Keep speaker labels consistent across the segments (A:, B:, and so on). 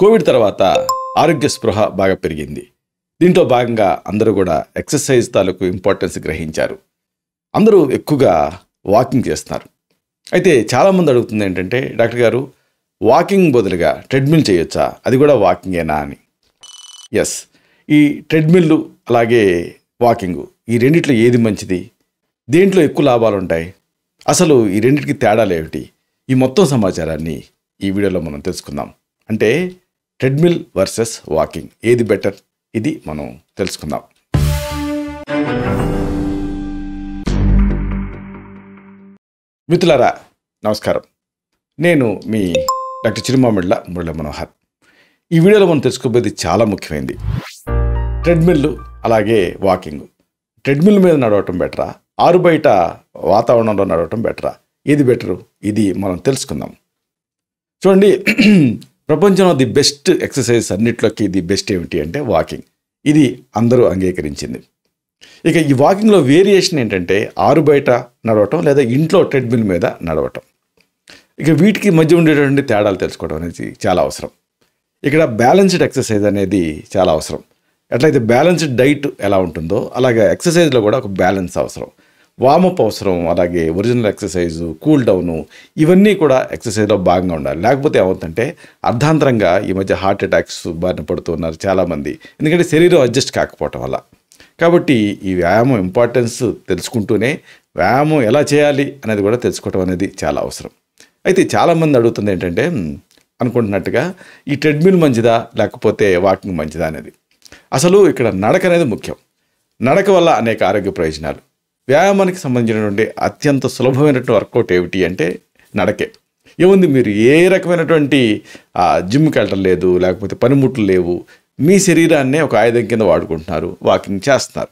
A: Covid తర్వాత ఆరోగ్య స్పృహ బాగా పెరిగింది దీంట్లో భాగంగా అందరూ కూడా ఎక్సర్సైజ్ తాలూకు ఇంపార్టెన్స్ గ్రహించారు అందరూ ఎక్కువగా వాకింగ్ చేస్తున్నారు అయితే చాలామంది అడుగుతుంది ఏంటంటే డాక్టర్ గారు వాకింగ్ బదులుగా ట్రెడ్మిల్ చేయొచ్చా అది కూడా వాకింగేనా అని ఎస్ ఈ ట్రెడ్మిల్ అలాగే వాకింగ్ ఈ రెండిట్లో ఏది మంచిది దేంట్లో ఎక్కువ లాభాలు ఉంటాయి అసలు ఈ రెండింటికి తేడాలు ఏమిటి ఈ మొత్తం సమాచారాన్ని ఈ వీడియోలో మనం తెలుసుకుందాం అంటే ట్రెడ్మిల్ వర్సెస్ వాకింగ్ ఏది బెటర్ ఇది మనం తెలుసుకుందాం మిత్రులారా నమస్కారం నేను మీ డాక్టర్ చిరుమామిళ్ళ మురళ మనోహర్ ఈ వీడియోలో మనం తెలుసుకోబోయేది చాలా ముఖ్యమైనది ట్రెడ్మిల్ అలాగే వాకింగ్ ట్రెడ్మిల్ మీద నడవటం బెటరా ఆరు బయట వాతావరణంలో నడవటం బెటరా ఏది బెటరు ఇది మనం తెలుసుకుందాం చూడండి ప్రపంచంలో ది బెస్ట్ ఎక్సర్సైజ్ అన్నిట్లోకి ది బెస్ట్ ఏమిటి అంటే వాకింగ్ ఇది అందరూ అంగీకరించింది ఇక ఈ వాకింగ్లో వేరియేషన్ ఏంటంటే ఆరు బయట నడవటం లేదా ఇంట్లో ట్రెడ్మిల్ మీద నడవటం ఇక వీటికి మధ్య ఉండేటువంటి తేడాలు తెలుసుకోవడం అనేది చాలా అవసరం ఇక్కడ బ్యాలెన్స్డ్ ఎక్సర్సైజ్ అనేది చాలా అవసరం ఎట్లయితే బ్యాలెన్స్డ్ డైట్ ఎలా ఉంటుందో అలాగే ఎక్సర్సైజ్లో కూడా ఒక బ్యాలెన్స్ అవసరం వామప్ అవసరం అలాగే ఒరిజినల్ ఎక్సర్సైజు కూల్ డౌను ఇవన్నీ కూడా ఎక్సర్సైజ్లో భాగంగా ఉండాలి లేకపోతే ఏమవుతుందంటే అర్ధాంతరంగా ఈ మధ్య హార్ట్ అటాక్స్ బారిన పడుతున్నారు చాలామంది ఎందుకంటే శరీరం అడ్జస్ట్ కాకపోవటం వల్ల కాబట్టి ఈ వ్యాయామం ఇంపార్టెన్స్ తెలుసుకుంటూనే వ్యాయామం ఎలా చేయాలి అనేది కూడా తెలుసుకోవటం అనేది చాలా అవసరం అయితే చాలామంది అడుగుతుంది ఏంటంటే అనుకుంటున్నట్టుగా ఈ ట్రెడ్మిల్ మంచిదా లేకపోతే వాకింగ్ మంచిదా అనేది అసలు ఇక్కడ నడక అనేది ముఖ్యం నడక వల్ల అనేక ఆరోగ్య ప్రయోజనాలు వ్యాయామానికి సంబంధించినటువంటి అత్యంత సులభమైనటువంటి వర్కౌట్ ఏమిటి అంటే నడకే ఏముంది మీరు ఏ రకమైనటువంటి జిమ్కి వెళ్ళటం లేదు లేకపోతే పనిముట్లు లేవు మీ శరీరాన్నే ఒక ఆయుధం కింద వాడుకుంటున్నారు వాకింగ్ చేస్తున్నారు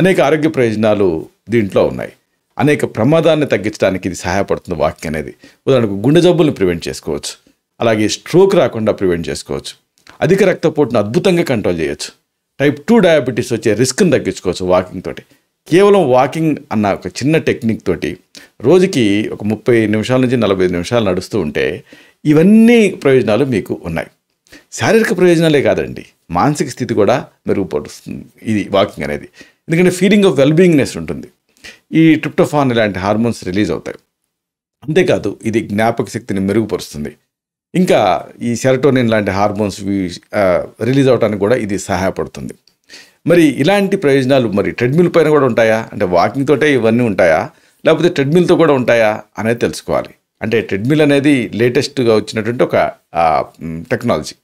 A: అనేక ఆరోగ్య ప్రయోజనాలు దీంట్లో ఉన్నాయి అనేక ప్రమాదాన్ని తగ్గించడానికి ఇది సహాయపడుతుంది వాకింగ్ అనేది ఉదాహరణకు గుండె జబ్బులను ప్రివెంట్ చేసుకోవచ్చు అలాగే స్ట్రోక్ రాకుండా ప్రివెంట్ చేసుకోవచ్చు అధిక రక్తపోటును అద్భుతంగా కంట్రోల్ చేయొచ్చు టైప్ టూ డయాబెటీస్ వచ్చే రిస్క్ని తగ్గించుకోవచ్చు వాకింగ్ తోటి కేవలం వాకింగ్ అన్న ఒక చిన్న టెక్నిక్ తోటి రోజుకి ఒక ముప్పై నిమిషాల నుంచి నలభై నిమిషాలు నడుస్తూ ఉంటే ఇవన్నీ ప్రయోజనాలు మీకు ఉన్నాయి శారీరక ప్రయోజనాలే కాదండి మానసిక స్థితి కూడా మెరుగుపరుస్తుంది ఇది వాకింగ్ అనేది ఎందుకంటే ఫీలింగ్ ఆఫ్ వెల్బీయింగ్నెస్ ఉంటుంది ఈ ట్రిప్టోఫాన్ ఇలాంటి హార్మోన్స్ రిలీజ్ అవుతాయి అంతేకాదు ఇది జ్ఞాపక శక్తిని మెరుగుపరుస్తుంది ఇంకా ఈ సెరటోనిన్ లాంటి హార్మోన్స్ రిలీజ్ అవడానికి కూడా ఇది సహాయపడుతుంది మరి ఇలాంటి ప్రయోజనాలు మరి ట్రెడ్మిల్ పైన కూడా ఉంటాయా అంటే వాకింగ్ తోటే ఇవన్నీ ఉంటాయా లేకపోతే ట్రెడ్మిల్తో కూడా ఉంటాయా అనేది తెలుసుకోవాలి అంటే ట్రెడ్మిల్ అనేది లేటెస్ట్గా వచ్చినటువంటి ఒక టెక్నాలజీ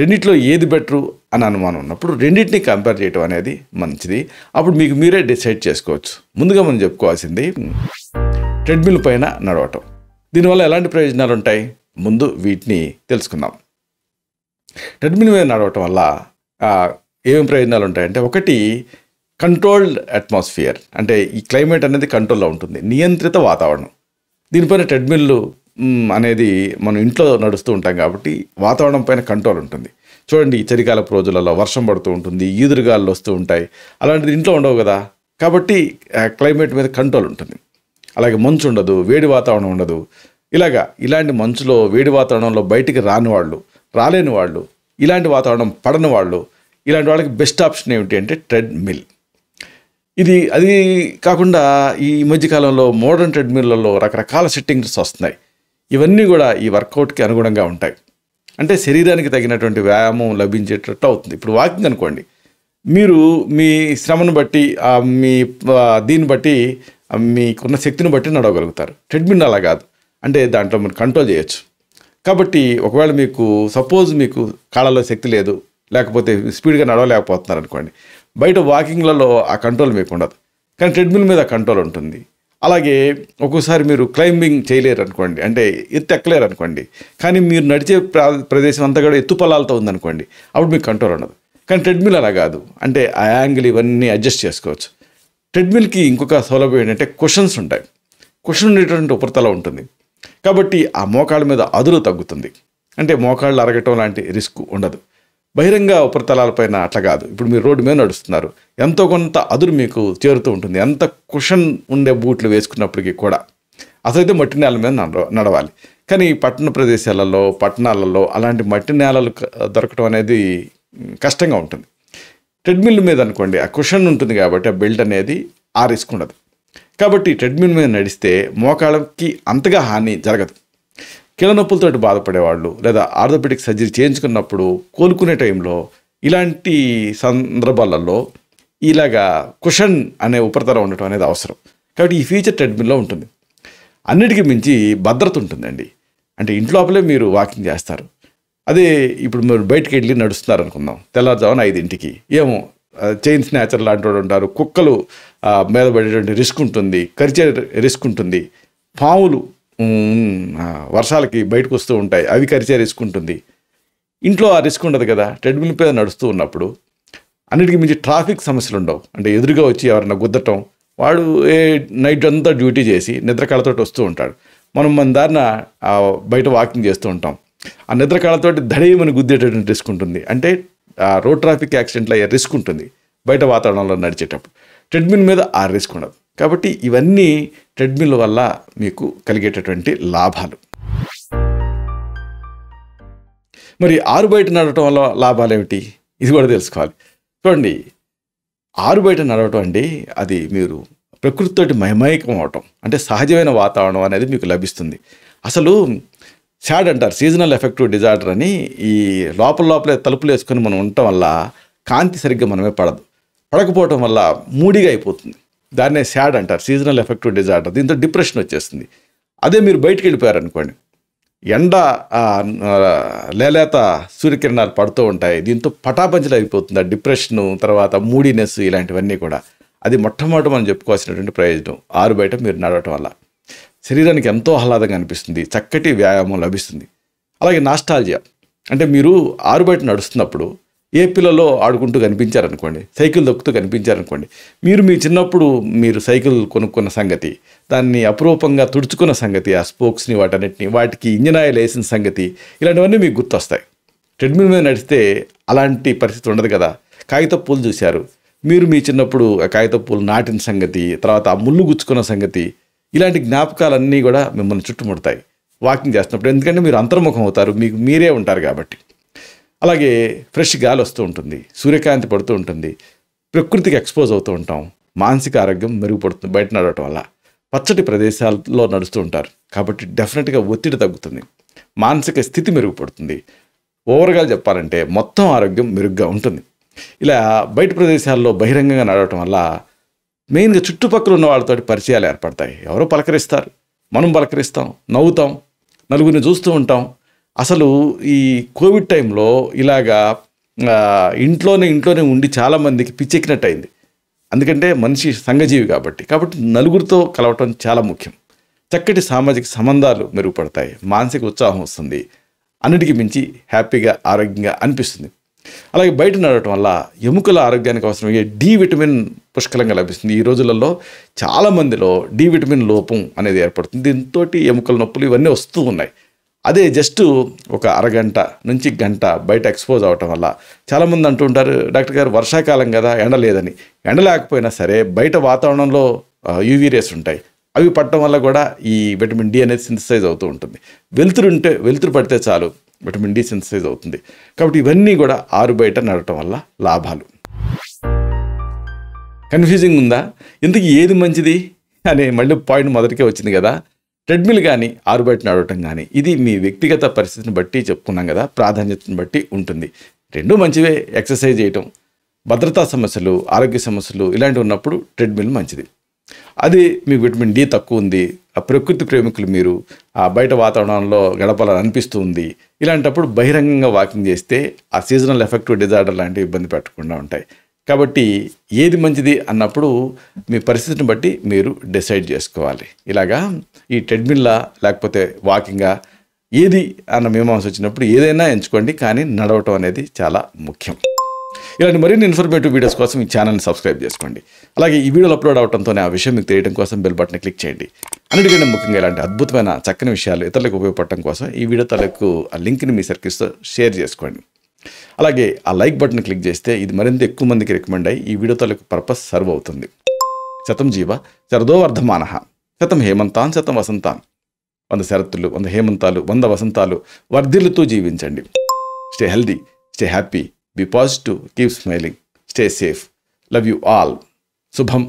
A: రెండిట్లో ఏది బెటరు అని అనుమానం ఉన్నప్పుడు రెండింటిని కంపేర్ చేయడం అనేది మంచిది అప్పుడు మీకు మీరే డిసైడ్ చేసుకోవచ్చు ముందుగా మనం చెప్పుకోవాల్సింది ట్రెడ్మిల్ పైన నడవటం దీనివల్ల ఎలాంటి ప్రయోజనాలు ఉంటాయి ముందు వీటిని తెలుసుకుందాం ట్రెడ్మిల్ మీద నడవటం వల్ల ఏమేమి ప్రయోజనాలు ఉంటాయంటే ఒకటి కంట్రోల్డ్ అట్మాస్ఫియర్ అంటే ఈ క్లైమేట్ అనేది కంట్రోల్లో ఉంటుంది నియంత్రిత వాతావరణం దీనిపైన ట్రెడ్మిల్లు అనేది మనం ఇంట్లో నడుస్తూ ఉంటాం కాబట్టి వాతావరణం పైన కంట్రోల్ ఉంటుంది చూడండి చలికాలపు రోజులలో వర్షం పడుతూ ఉంటుంది ఈదురుగాలు వస్తూ ఉంటాయి అలాంటిది ఇంట్లో ఉండవు కదా కాబట్టి క్లైమేట్ మీద కంట్రోల్ ఉంటుంది అలాగే మంచు ఉండదు వేడి వాతావరణం ఉండదు ఇలాగా ఇలాంటి మంచులో వేడి వాతావరణంలో బయటికి రాని వాళ్ళు రాలేని వాళ్ళు ఇలాంటి వాతావరణం పడని వాళ్ళు ఇలాంటి వాళ్ళకి బెస్ట్ ఆప్షన్ ఏమిటి అంటే ట్రెడ్మిల్ ఇది అది కాకుండా ఈ మధ్యకాలంలో మోడర్న్ ట్రెడ్మిల్లలో రకరకాల సెట్టింగ్స్ వస్తున్నాయి ఇవన్నీ కూడా ఈ వర్కౌట్కి అనుగుణంగా ఉంటాయి అంటే శరీరానికి తగినటువంటి వ్యాయామం లభించేటట్టు అవుతుంది ఇప్పుడు వాకింగ్ అనుకోండి మీరు మీ శ్రమను బట్టి మీ దీన్ని బట్టి మీకున్న శక్తిని బట్టి నడవగలుగుతారు ట్రెడ్మిల్ అలా కాదు అంటే దాంట్లో మీరు కంట్రోల్ చేయొచ్చు కాబట్టి ఒకవేళ మీకు సపోజ్ మీకు కాళ్ళలో శక్తి లేదు లేకపోతే స్పీడ్గా నడవలేకపోతున్నారు అనుకోండి బయట వాకింగ్లలో ఆ కంట్రోల్ మీకు ఉండదు కానీ ట్రెడ్మిల్ మీద కంట్రోల్ ఉంటుంది అలాగే ఒక్కోసారి మీరు క్లైంబింగ్ చేయలేరు అనుకోండి అంటే ఎత్తు ఎక్కలేరు అనుకోండి కానీ మీరు నడిచే ప్రదేశం అంతా కూడా ఎత్తు పొలాలతో ఉందనుకోండి అప్పుడు మీకు కంట్రోల్ ఉండదు కానీ ట్రెడ్మిల్ అలా కాదు అంటే ఆ యాంగిల్ ఇవన్నీ అడ్జస్ట్ చేసుకోవచ్చు ట్రెడ్మిల్కి ఇంకొక సౌలభ్యం ఏంటంటే క్వశ్చన్స్ ఉంటాయి క్వశ్చన్ ఉండేటువంటి ఉపరితలం ఉంటుంది కాబట్టి ఆ మోకాళ్ళ మీద అదులు తగ్గుతుంది అంటే మోకాళ్ళు అరగటం లాంటి రిస్క్ ఉండదు బహిరంగ ఉపరితలాలపైన అట్లా కాదు ఇప్పుడు మీరు రోడ్డు మీద నడుస్తున్నారు ఎంతో కొంత అదురు మీకు చేరుతూ ఉంటుంది ఎంత కుషన్ ఉండే బూట్లు వేసుకున్నప్పటికీ కూడా అసలు అయితే మట్టి నేల మీద నడవాలి కానీ పట్టణ ప్రదేశాలలో పట్టణాలలో అలాంటి మట్టి నేలలు దొరకడం అనేది కష్టంగా ఉంటుంది ట్రెడ్మిల్ మీద అనుకోండి ఆ కుషన్ ఉంటుంది కాబట్టి ఆ బెల్ట్ అనేది ఆరేసుకుండదు కాబట్టి ట్రెడ్మిల్ మీద నడిస్తే మోకాళ్ళకి అంతగా హాని జరగదు కిలనొప్పులతోటి బాధపడేవాళ్ళు లేదా ఆర్థోపెటిక్ సర్జరీ చేయించుకున్నప్పుడు కోలుకునే టైంలో ఇలాంటి సందర్భాలలో ఇలాగా కుషన్ అనే ఉపరితలం ఉండటం అనేది అవసరం కాబట్టి ఈ ఫీచర్ ట్రెడ్మిల్లో ఉంటుంది అన్నిటికీ మించి భద్రత ఉంటుందండి అంటే ఇంట్లోపలే మీరు వాకింగ్ చేస్తారు అదే ఇప్పుడు మీరు బయటికి వెళ్ళి నడుస్తున్నారు అనుకుందాం తెల్లారుజామున ఐదింటికి ఏమో చైన్ స్నాచర్ లాంటి వాడు ఉంటారు కుక్కలు మీద పడేటువంటి రిస్క్ ఉంటుంది కరిచే రిస్క్ ఉంటుంది పాములు వర్షాలకి బయటకు వస్తూ ఉంటాయి అవి కరిచే రిస్క్ ఉంటుంది ఇంట్లో ఆ రిస్క్ ఉండదు కదా ట్రెడ్మిల్ మీద నడుస్తూ ఉన్నప్పుడు అన్నిటికీ మించి ట్రాఫిక్ సమస్యలు ఉండవు అంటే ఎదురుగా వచ్చి ఎవరన్నా గుద్దటం వాడు ఏ నైట్ అంతా డ్యూటీ చేసి నిద్రకాళ్ళతోటి వస్తూ ఉంటాడు మనం మన దారిన బయట వాకింగ్ చేస్తూ ఉంటాం ఆ నిద్రకాళ్ళతోటి దడేయమని గుద్దేటటువంటి రిస్క్ ఉంటుంది అంటే రోడ్ ట్రాఫిక్ యాక్సిడెంట్లు అయ్యే రిస్క్ ఉంటుంది బయట వాతావరణంలో నడిచేటప్పుడు ట్రెడ్మిల్ మీద ఆ రిస్క్ ఉండదు కాబట్టి ఇవన్నీ ట్రెడ్మిల్ వల్ల మీకు కలిగేటటువంటి లాభాలు మరి ఆరు బయట నడవటం వల్ల లాభాలు ఏమిటి ఇది కూడా తెలుసుకోవాలి చూడండి ఆరు బయట నడవటం అండి అది మీరు ప్రకృతితోటి మయమైకం అవటం అంటే సహజమైన వాతావరణం అనేది మీకు లభిస్తుంది అసలు శాడ్ అంటారు సీజనల్ ఎఫెక్టివ్ డిజార్డర్ అని ఈ లోపల లోపలే తలుపులు వేసుకొని మనం ఉండటం వల్ల కాంతి సరిగ్గా మనమే పడదు పడకపోవటం వల్ల మూడిగా అయిపోతుంది దాన్నే శాడ్ అంటారు సీజనల్ ఎఫెక్టివ్ డిజార్డర్ దీంతో డిప్రెషన్ వచ్చేస్తుంది అదే మీరు బయటికి వెళ్ళిపోయారనుకోండి ఎండ లేలేత సూర్యకిరణాలు పడుతూ ఉంటాయి దీంతో పటాపంచలు అయిపోతుంది ఆ డిప్రెషను తర్వాత మూడీనెస్ ఇలాంటివన్నీ కూడా అది మొట్టమొదటి మనం చెప్పుకోవాల్సినటువంటి ప్రయోజనం ఆరు బయట మీరు నడవటం వల్ల శరీరానికి ఎంతో ఆహ్లాదంగా అనిపిస్తుంది చక్కటి వ్యాయామం లభిస్తుంది అలాగే నాస్టాలజియా అంటే మీరు ఆరు బయట నడుస్తున్నప్పుడు ఏ పిల్లలో ఆడుకుంటూ కనిపించారనుకోండి సైకిల్ దొక్కుతూ కనిపించారనుకోండి మీరు మీ చిన్నప్పుడు మీరు సైకిల్ కొనుక్కున్న సంగతి దాన్ని అపురూపంగా తుడుచుకున్న సంగతి ఆ స్పోక్స్ని వాటన్నిటిని వాటికి ఇంజన్ ఆయిల్ వేసిన సంగతి ఇలాంటివన్నీ మీకు గుర్తొస్తాయి ట్రెడ్మిల్ మీద నడిస్తే అలాంటి పరిస్థితి ఉండదు కదా కాగితపు పూలు చూశారు మీరు మీ చిన్నప్పుడు ఆ కాగితపు పూలు నాటిన సంగతి తర్వాత ఆ ముళ్ళు గుచ్చుకున్న సంగతి ఇలాంటి జ్ఞాపకాలన్నీ కూడా మిమ్మల్ని చుట్టుముడతాయి వాకింగ్ చేస్తున్నప్పుడు ఎందుకంటే మీరు అంతర్ముఖం అవుతారు మీకు మీరే ఉంటారు కాబట్టి అలాగే ఫ్రెష్ గాలి వస్తూ ఉంటుంది సూర్యకాంతి పడుతూ ఉంటుంది ప్రకృతికి ఎక్స్పోజ్ అవుతూ ఉంటాం మానసిక ఆరోగ్యం మెరుగుపడుతుంది బయట నడవటం వల్ల పచ్చటి ప్రదేశాల్లో నడుస్తూ ఉంటారు కాబట్టి డెఫినెట్గా ఒత్తిడి తగ్గుతుంది మానసిక స్థితి మెరుగుపడుతుంది ఓవర్గా చెప్పాలంటే మొత్తం ఆరోగ్యం మెరుగ్గా ఉంటుంది ఇలా బయట ప్రదేశాల్లో బహిరంగంగా నడవటం వల్ల మెయిన్గా చుట్టుపక్కల ఉన్న వాళ్ళతో పరిచయాలు ఏర్పడతాయి ఎవరో పలకరిస్తారు మనం పలకరిస్తాం నవ్వుతాం నలుగురిని చూస్తూ ఉంటాం అసలు ఈ కోవిడ్ టైంలో ఇలాగా ఇంట్లోనే ఇంట్లోనే ఉండి చాలామందికి పిచ్చెక్కినట్టు అయింది అందుకంటే మనిషి సంఘజీవి కాబట్టి కాబట్టి నలుగురితో కలవటం చాలా ముఖ్యం చక్కటి సామాజిక సంబంధాలు మెరుగుపడతాయి మానసిక ఉత్సాహం వస్తుంది అన్నిటికీ మించి హ్యాపీగా ఆరోగ్యంగా అనిపిస్తుంది అలాగే బయట నడవటం వల్ల ఎముకల ఆరోగ్యానికి అవసరమయ్యే డి విటమిన్ పుష్కలంగా లభిస్తుంది ఈ రోజులలో చాలామందిలో డి విటమిన్ లోపం అనేది ఏర్పడుతుంది దీంతో ఎముకల నొప్పులు ఇవన్నీ వస్తూ ఉన్నాయి అదే జస్ట్ ఒక అరగంట నుంచి గంట బయట ఎక్స్పోజ్ అవటం వల్ల చాలామంది అంటుంటారు డాక్టర్ గారు వర్షాకాలం కదా ఎండ లేదని ఎండ లేకపోయినా సరే బయట వాతావరణంలో యూవీ రేస్ ఉంటాయి అవి పట్టడం వల్ల కూడా ఈ విటమిన్ డి అనేది సింథసైజ్ అవుతూ ఉంటుంది వెలుతురు ఉంటే వెలుతురు పడితే చాలు విటమిన్ డి సింథసైజ్ అవుతుంది కాబట్టి ఇవన్నీ కూడా ఆరు బయట నడటం వల్ల లాభాలు కన్ఫ్యూజింగ్ ఉందా ఇంతకీ ఏది మంచిది అనే మళ్ళీ పాయింట్ మొదటికే వచ్చింది కదా ట్రెడ్మిల్ కానీ ఆరుబయట నడవటం కానీ ఇది మీ వ్యక్తిగత పరిస్థితిని బట్టి చెప్పుకున్నాం కదా ప్రాధాన్యతను బట్టి ఉంటుంది రెండు మంచివే ఎక్సర్సైజ్ చేయటం భద్రతా సమస్యలు ఆరోగ్య సమస్యలు ఇలాంటివి ఉన్నప్పుడు ట్రెడ్మిల్ మంచిది అది మీకు విటమిన్ డి తక్కువ ఉంది ఆ ప్రకృతి ప్రేమికులు మీరు ఆ బయట వాతావరణంలో గడపాలని అనిపిస్తూ ఉంది ఇలాంటప్పుడు బహిరంగంగా వాకింగ్ చేస్తే ఆ సీజనల్ ఎఫెక్టివ్ డిజార్డర్ లాంటివి ఇబ్బంది పెట్టకుండా ఉంటాయి కాబట్టి ఏది మంచిది అన్నప్పుడు మీ పరిస్థితిని బట్టి మీరు డిసైడ్ చేసుకోవాలి ఇలాగా ఈ ట్రెడ్మిల్లా లేకపోతే వాకింగా ఏది అన్న మీమాంస వచ్చినప్పుడు ఏదైనా ఎంచుకోండి కానీ నడవటం అనేది చాలా ముఖ్యం ఇలాంటి మరిన్ని ఇన్ఫర్మేటివ్ వీడియోస్ కోసం ఈ ఛానల్ని సబ్స్క్రైబ్ చేసుకోండి అలాగే ఈ వీడియోలు అప్లోడ్ అవడంతోనే ఆ విషయం మీకు తెలియడం కోసం బెల్ బటన్ క్లిక్ చేయండి అన్నిటికంటే ముఖ్యంగా ఇలాంటి అద్భుతమైన చక్కని విషయాలు ఇతరులకు ఉపయోగపడటం కోసం ఈ వీడియో తలకు ఆ లింక్ని మీ సర్కిల్స్తో షేర్ చేసుకోండి అలాగే ఆ లైక్ బటన్ క్లిక్ చేస్తే ఇది మరింత ఎక్కువ మందికి రికమెండ్ అయ్యి ఈ వీడియో తలకు పర్పస్ సర్వ్ అవుతుంది శతం జీవ శరదో వర్ధమానహ శతం హేమంతాన్ శతం వసంతాన్ వంద శరత్తులు వంద హేమంతాలు వంద వసంతాలు వర్ధిల్లుతూ జీవించండి stay healthy stay happy be positive keep smiling stay safe love you all శుభం